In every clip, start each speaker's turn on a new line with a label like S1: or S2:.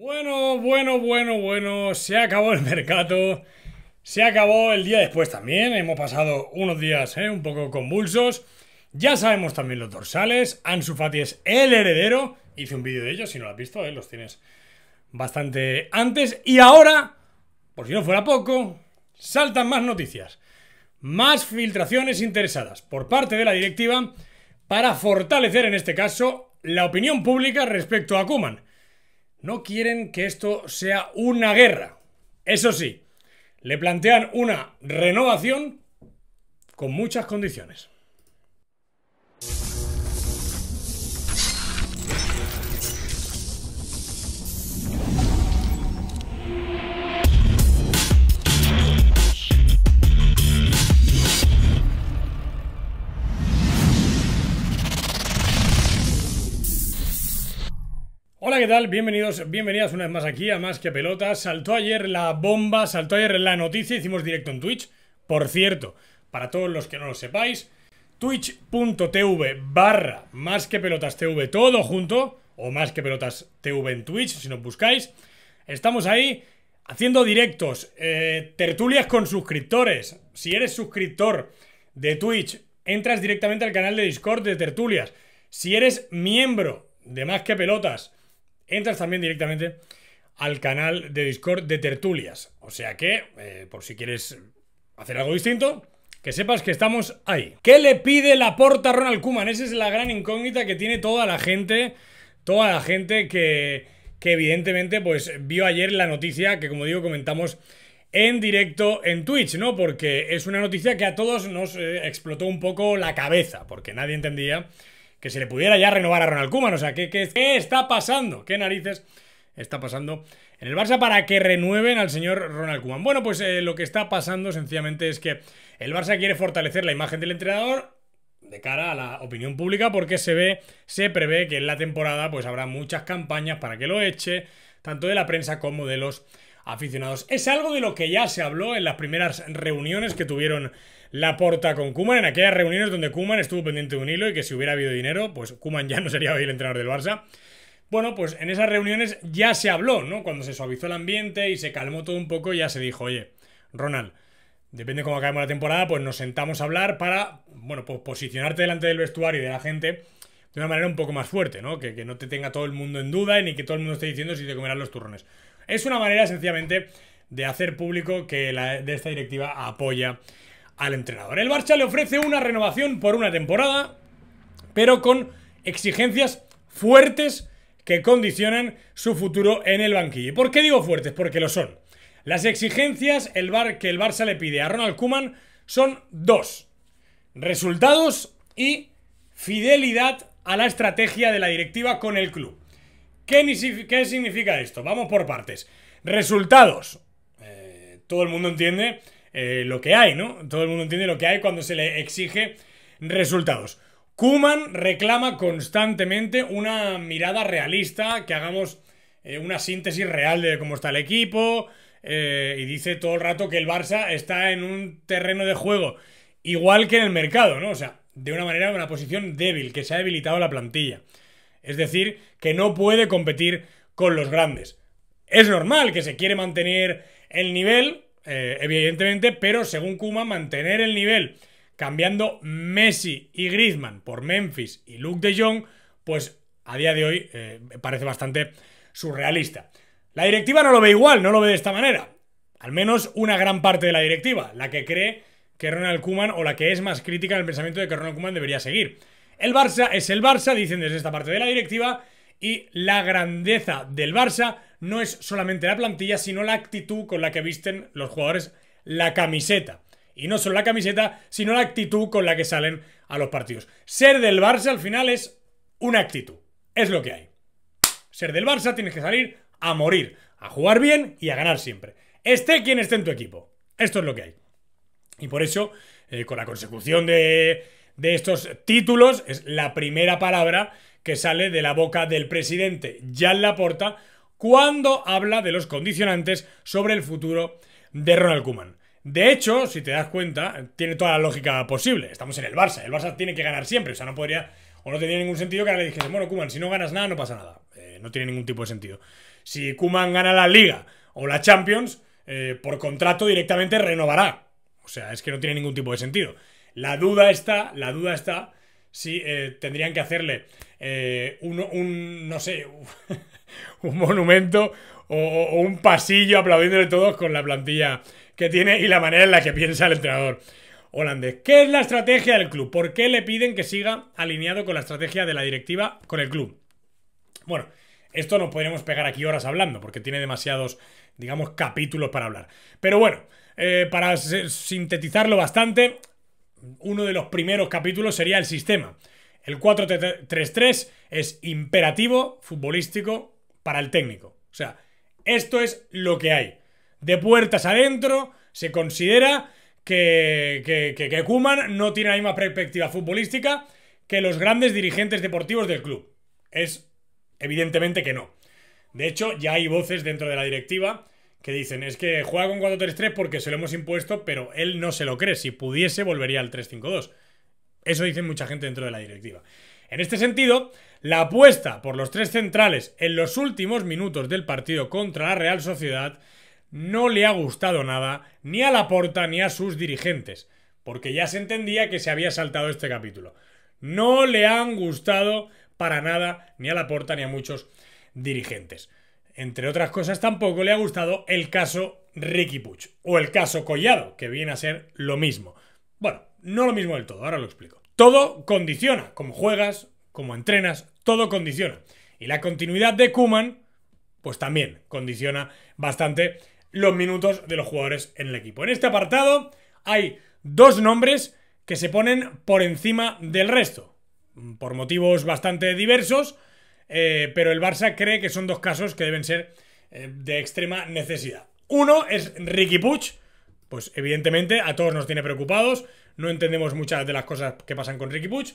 S1: Bueno, bueno, bueno, bueno, se acabó el mercado, se acabó el día después también, hemos pasado unos días eh, un poco convulsos, ya sabemos también los dorsales, Ansu Fati es el heredero, hice un vídeo de ellos, si no lo has visto, ¿eh? los tienes bastante antes, y ahora, por si no fuera poco, saltan más noticias, más filtraciones interesadas por parte de la directiva para fortalecer en este caso la opinión pública respecto a Kuman. No quieren que esto sea una guerra. Eso sí, le plantean una renovación con muchas condiciones. Bienvenidos, bienvenidas una vez más aquí a Más que Pelotas. Saltó ayer la bomba, saltó ayer la noticia, hicimos directo en Twitch. Por cierto, para todos los que no lo sepáis, twitch.tv barra Más que Pelotas TV todo junto, o Más que Pelotas TV en Twitch, si nos buscáis. Estamos ahí haciendo directos, eh, tertulias con suscriptores. Si eres suscriptor de Twitch, entras directamente al canal de Discord de tertulias. Si eres miembro de Más que Pelotas, entras también directamente al canal de Discord de tertulias. O sea que, eh, por si quieres hacer algo distinto, que sepas que estamos ahí. ¿Qué le pide la porta Ronald Kuman? Esa es la gran incógnita que tiene toda la gente, toda la gente que, que evidentemente pues vio ayer la noticia que como digo comentamos en directo en Twitch, ¿no? Porque es una noticia que a todos nos eh, explotó un poco la cabeza, porque nadie entendía que se le pudiera ya renovar a Ronald Kuman. O sea, ¿qué, qué, está pasando? ¿Qué narices? está pasando en el Barça para que renueven al señor Ronald Koeman. Bueno, pues eh, lo que está pasando sencillamente es que el Barça quiere fortalecer la imagen del entrenador de cara a la opinión pública porque se ve, se prevé que en la temporada pues habrá muchas campañas para que lo eche, tanto de la prensa como de los aficionados. Es algo de lo que ya se habló en las primeras reuniones que tuvieron la porta con Kuman, en aquellas reuniones donde Kuman estuvo pendiente de un hilo y que si hubiera habido dinero, pues Kuman ya no sería hoy el entrenador del Barça. Bueno, pues en esas reuniones ya se habló, ¿no? Cuando se suavizó el ambiente y se calmó todo un poco, ya se dijo, oye, Ronald, depende cómo acabemos la temporada, pues nos sentamos a hablar para, bueno, pues posicionarte delante del vestuario y de la gente de una manera un poco más fuerte, ¿no? Que, que no te tenga todo el mundo en duda y ni que todo el mundo esté diciendo si te comerán los turrones. Es una manera sencillamente de hacer público que de esta directiva apoya al entrenador. El Barça le ofrece una renovación por una temporada, pero con exigencias fuertes que condicionan su futuro en el banquillo. ¿Por qué digo fuertes? Porque lo son. Las exigencias que el Barça le pide a Ronald Kuman son dos. Resultados y fidelidad a la estrategia de la directiva con el club. ¿Qué, significa esto? Vamos por partes. Resultados. Eh, todo el mundo entiende eh, lo que hay, ¿no? Todo el mundo entiende lo que hay cuando se le exige resultados. Kuman reclama constantemente una mirada realista, que hagamos eh, una síntesis real de cómo está el equipo, y dice todo el rato que el Barça está en un terreno de juego igual que en el mercado, ¿no? O sea, de una manera, una posición débil, que se ha debilitado la plantilla. Es decir, que no puede competir con los grandes. Es normal que se quiere mantener el nivel, eh, evidentemente, pero según Kuma, mantener el nivel cambiando Messi y Griezmann por Memphis y Luke de Jong, pues a día de hoy eh, parece bastante surrealista. La directiva no lo ve igual, no lo ve de esta manera. Al menos una gran parte de la directiva, la que cree que Ronald Kuman o la que es más crítica en el pensamiento de que Ronald Kuman debería seguir. El Barça es el Barça, dicen desde esta parte de la directiva, y la grandeza del Barça no es solamente la plantilla, sino la actitud con la que visten los jugadores la camiseta. Y no solo la camiseta, sino la actitud con la que salen a los partidos. Ser del Barça al final es una actitud. Es lo que hay. Ser del Barça tienes que salir a morir, a jugar bien y a ganar siempre. Esté quien esté en tu equipo. Esto es lo que hay. Y por eso, eh, con la consecución de de estos títulos es la primera palabra que sale de la boca del presidente Jan Laporta cuando habla de los condicionantes sobre el futuro de Ronald Kuman. De hecho, si te das cuenta, tiene toda la lógica posible. Estamos en el Barça, el Barça tiene que ganar siempre, o sea, no podría o no tenía ningún sentido que ahora le dijese, bueno, Kuman, si no ganas nada, no pasa nada. Eh, no tiene ningún tipo de sentido. Si Kuman gana la Liga o la Champions, eh, por contrato directamente renovará. O sea, es que no tiene ningún tipo de sentido. La duda está, la duda está si eh, tendrían que hacerle eh, un, no sé, un monumento o, un pasillo aplaudiéndole todos con la plantilla que tiene y la manera en la que piensa el entrenador holandés. ¿Qué es la estrategia del club? ¿Por qué le piden que siga alineado con la estrategia de la directiva con el club? Bueno, esto nos podríamos pegar aquí horas hablando porque tiene demasiados, digamos, capítulos para hablar. Pero bueno, eh, para sintetizarlo bastante, uno de los primeros capítulos sería el sistema. El 4-3-3 es imperativo futbolístico para el técnico. O sea, esto es lo que hay. De puertas adentro, se considera que, que, Kuman no tiene la misma perspectiva futbolística que los grandes dirigentes deportivos del club. Es evidentemente que no. De hecho, ya hay voces dentro de la directiva que dicen, es que juega con 4-3-3 porque se lo hemos impuesto, pero él no se lo cree. Si pudiese, volvería al 3-5-2. Eso dice mucha gente dentro de la directiva. En este sentido, la apuesta por los tres centrales en los últimos minutos del partido contra la Real Sociedad no le ha gustado nada ni a Laporta ni a sus dirigentes, porque ya se entendía que se había saltado este capítulo. No le han gustado para nada ni a Laporta ni a muchos dirigentes entre otras cosas, tampoco le ha gustado el caso Ricky Puch o el caso Collado, que viene a ser lo mismo. Bueno, no lo mismo del todo, ahora lo explico. Todo condiciona, como juegas, como entrenas, todo condiciona. Y la continuidad de Kuman, pues también condiciona bastante los minutos de los jugadores en el equipo. En este apartado hay dos nombres que se ponen por encima del resto, por motivos bastante diversos, eh, pero el Barça cree que son dos casos que deben ser eh, de extrema necesidad. Uno es Ricky Puch. Pues evidentemente a todos nos tiene preocupados. No entendemos muchas de las cosas que pasan con Ricky Puch.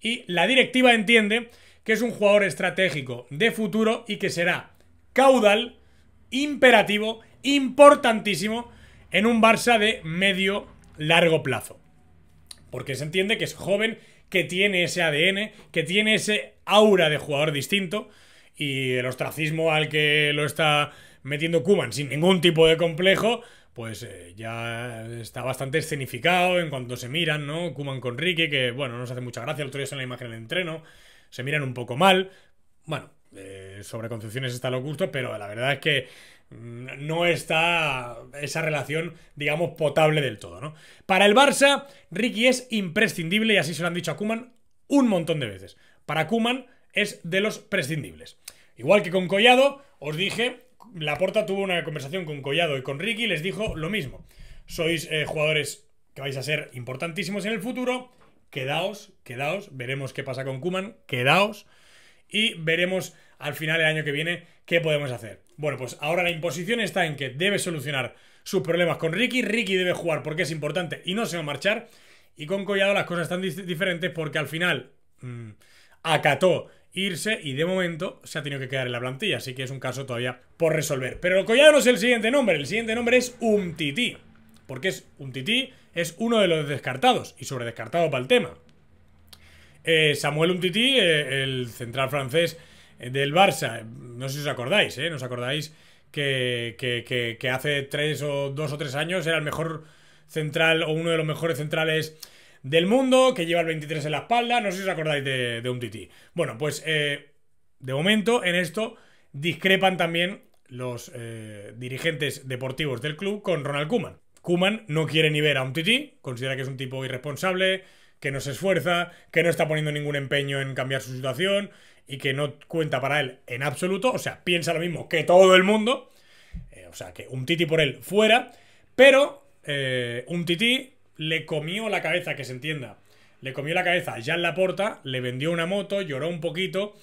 S1: Y la directiva entiende que es un jugador estratégico de futuro y que será caudal, imperativo, importantísimo en un Barça de medio largo plazo. Porque se entiende que es joven que tiene ese ADN, que tiene ese aura de jugador distinto y el ostracismo al que lo está metiendo Kuman sin ningún tipo de complejo, pues eh, ya está bastante escenificado en cuanto se miran, ¿no? Kuman con Ricky, que bueno, no nos hace mucha gracia, el otro día en la imagen del entreno, se miran un poco mal, bueno, eh, sobre concepciones está lo justo, pero la verdad es que no está esa relación, digamos, potable del todo, ¿no? Para el Barça, Ricky es imprescindible y así se lo han dicho a Kuman un montón de veces. Para Kuman es de los prescindibles. Igual que con Collado, os dije, Laporta tuvo una conversación con Collado y con Ricky les dijo lo mismo. Sois eh, jugadores que vais a ser importantísimos en el futuro, quedaos, quedaos, veremos qué pasa con Kuman, quedaos y veremos al final del año que viene qué podemos hacer. Bueno, pues ahora la imposición está en que debe solucionar sus problemas con Ricky. Ricky debe jugar porque es importante y no se va a marchar. Y con Collado las cosas están diferentes porque al final mm, acató irse y de momento se ha tenido que quedar en la plantilla. Así que es un caso todavía por resolver. Pero Collado no es el siguiente nombre. El siguiente nombre es Umtiti. Porque es Umtiti es uno de los descartados y sobre descartado para el tema. Eh, Samuel Umtiti, eh, el central francés eh, del Barça, no sé si os acordáis, ¿eh? ¿No os acordáis? Que, hace tres o dos o tres años era el mejor central o uno de los mejores centrales del mundo, que lleva el 23 en la espalda, no sé si os acordáis de, un tití. Bueno, pues eh, de momento en esto discrepan también los eh, dirigentes deportivos del club con Ronald Kuman. Kuman no quiere ni ver a un tití, considera que es un tipo irresponsable, que no se esfuerza, que no está poniendo ningún empeño en cambiar su situación, y que no cuenta para él en absoluto, o sea, piensa lo mismo que todo el mundo, eh, o sea, que un titi por él fuera, pero eh, un titi le comió la cabeza, que se entienda, le comió la cabeza a la Laporta, le vendió una moto, lloró un poquito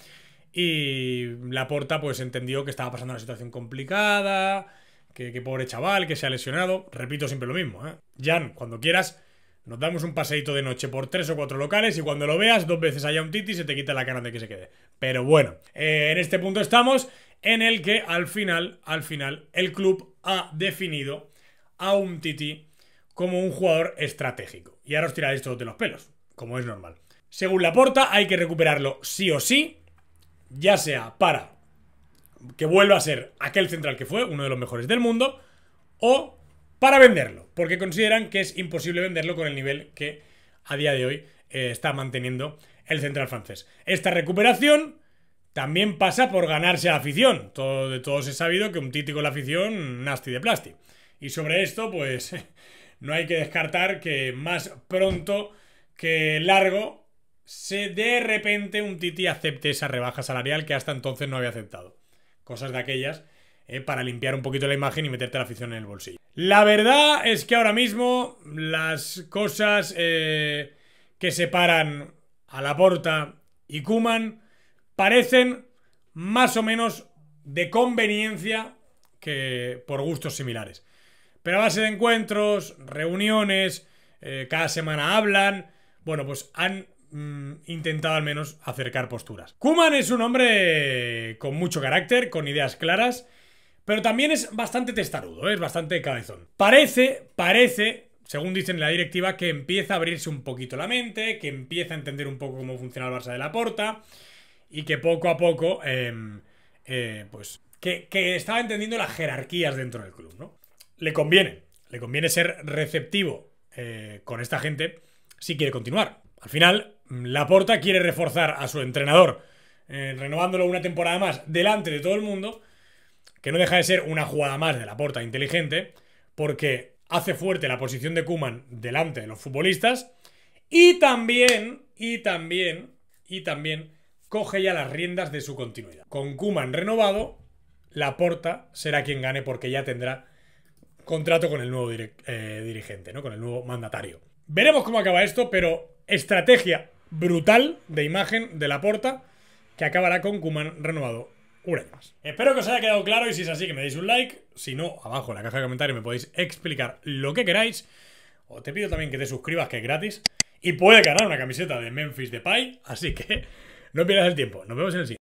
S1: y Laporta pues entendió que estaba pasando una situación complicada, que, que pobre chaval, que se ha lesionado, repito siempre lo mismo, ¿eh? Jan, cuando quieras, nos damos un paseito de noche por tres o cuatro locales y cuando lo veas dos veces haya un titi se te quita la cara de que se quede. Pero bueno, eh, en este punto estamos en el que al final, al final, el club ha definido a un titi como un jugador estratégico. Y ahora os tiráis todos de los pelos, como es normal. Según la porta, hay que recuperarlo sí o sí, ya sea para que vuelva a ser aquel central que fue, uno de los mejores del mundo, o para venderlo, porque consideran que es imposible venderlo con el nivel que a día de hoy eh, está manteniendo el central francés. Esta recuperación también pasa por ganarse a la afición. Todo, de todos es sabido que un Titi con la afición, nasty de plástico. Y sobre esto, pues no hay que descartar que más pronto que largo se de repente un Titi acepte esa rebaja salarial que hasta entonces no había aceptado. Cosas de aquellas eh, para limpiar un poquito la imagen y meterte la afición en el bolsillo. La verdad es que ahora mismo las cosas eh, que separan a porta y Kuman parecen más o menos de conveniencia que por gustos similares. Pero a base de encuentros, reuniones, eh, cada semana hablan, bueno, pues han mm, intentado al menos acercar posturas. Kuman es un hombre con mucho carácter, con ideas claras, pero también es bastante testarudo, es bastante cabezón. Parece, parece, según dicen la directiva, que empieza a abrirse un poquito la mente, que empieza a entender un poco cómo funciona el Barça de la Porta y que poco a poco, em, eh, pues, que, estaba entendiendo las jerarquías dentro del club, ¿no? Le conviene, le conviene ser receptivo eh, con esta gente si quiere continuar. Al final, mm, La Porta quiere reforzar a su entrenador, eh, renovándolo una temporada más delante de todo el mundo, que no deja de ser una jugada más de la porta inteligente, porque hace fuerte la posición de Kuman delante de los futbolistas y también, y también, y también coge ya las riendas de su continuidad. Con Kuman renovado, la porta será quien gane porque ya tendrá contrato con el nuevo eh, dirigente, ¿no? Con el nuevo mandatario. Veremos cómo acaba esto, pero estrategia brutal de imagen de la porta que acabará con Kuman renovado una más. Espero que os haya quedado claro y si es así que me deis un like. Si no, abajo en la caja de comentarios me podéis explicar lo que queráis. O te pido también que te suscribas, que es gratis. Y puede ganar una camiseta de Memphis Depay. Así que no pierdas el tiempo. Nos vemos en el siguiente.